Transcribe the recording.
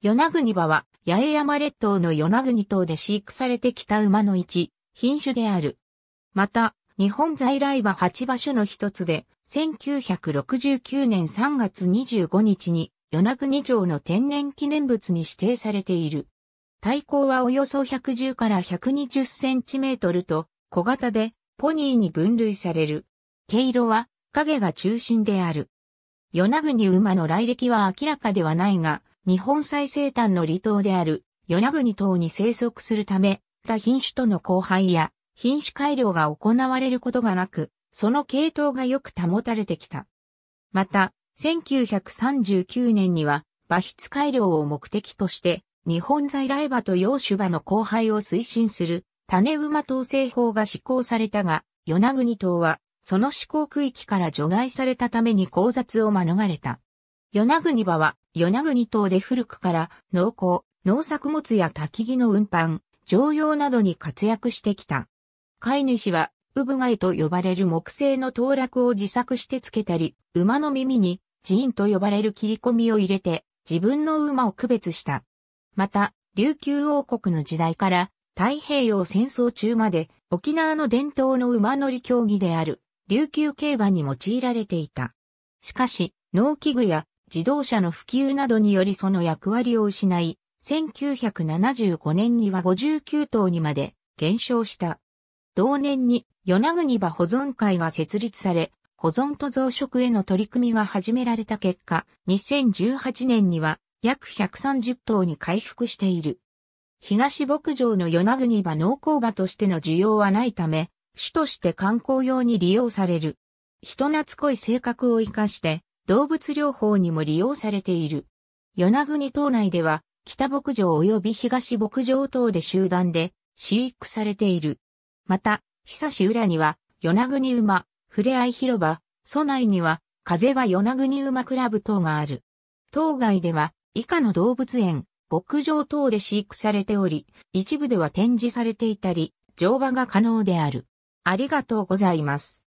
与那国バは、八重山列島の与那国島で飼育されてきた馬の一、品種である。また、日本在来馬8場所の一つで、1969年3月25日に、与那国城の天然記念物に指定されている。体高はおよそ110から120センチメートルと、小型で、ポニーに分類される。毛色は、影が中心である。与那国馬の来歴は明らかではないが、日本最西端の離島である与那国島に生息するため、他品種との交配や品種改良が行われることがなく、その系統がよく保たれてきた。また、1939年には、馬筆改良を目的として、日本在来馬と洋種馬の交配を推進する種馬統制法が施行されたが、与那国島は、その施行区域から除外されたために交雑を免れた。与那国場は、与那国島で古くから、農耕、農作物や焚き木の運搬、常用などに活躍してきた。飼い主は、ウブガイと呼ばれる木製の刀落を自作してつけたり、馬の耳に、ーンと呼ばれる切り込みを入れて、自分の馬を区別した。また、琉球王国の時代から、太平洋戦争中まで、沖縄の伝統の馬乗り競技である、琉球競馬に用いられていた。しかし、農機具や自動車の普及などによりその役割を失い、1975年には59頭にまで減少した。同年に与那国場保存会が設立され、保存と増殖への取り組みが始められた結果、2018年には約130頭に回復している。東牧場の与那国場農耕場としての需要はないため、主として観光用に利用される。人懐っこい性格を活かして、動物療法にも利用されている。与那国島内では、北牧場及び東牧場等で集団で飼育されている。また、久し浦には、与那国馬、ふれあい広場、祖内には、風は与那国馬クラブ等がある。島外では、以下の動物園、牧場等で飼育されており、一部では展示されていたり、乗馬が可能である。ありがとうございます。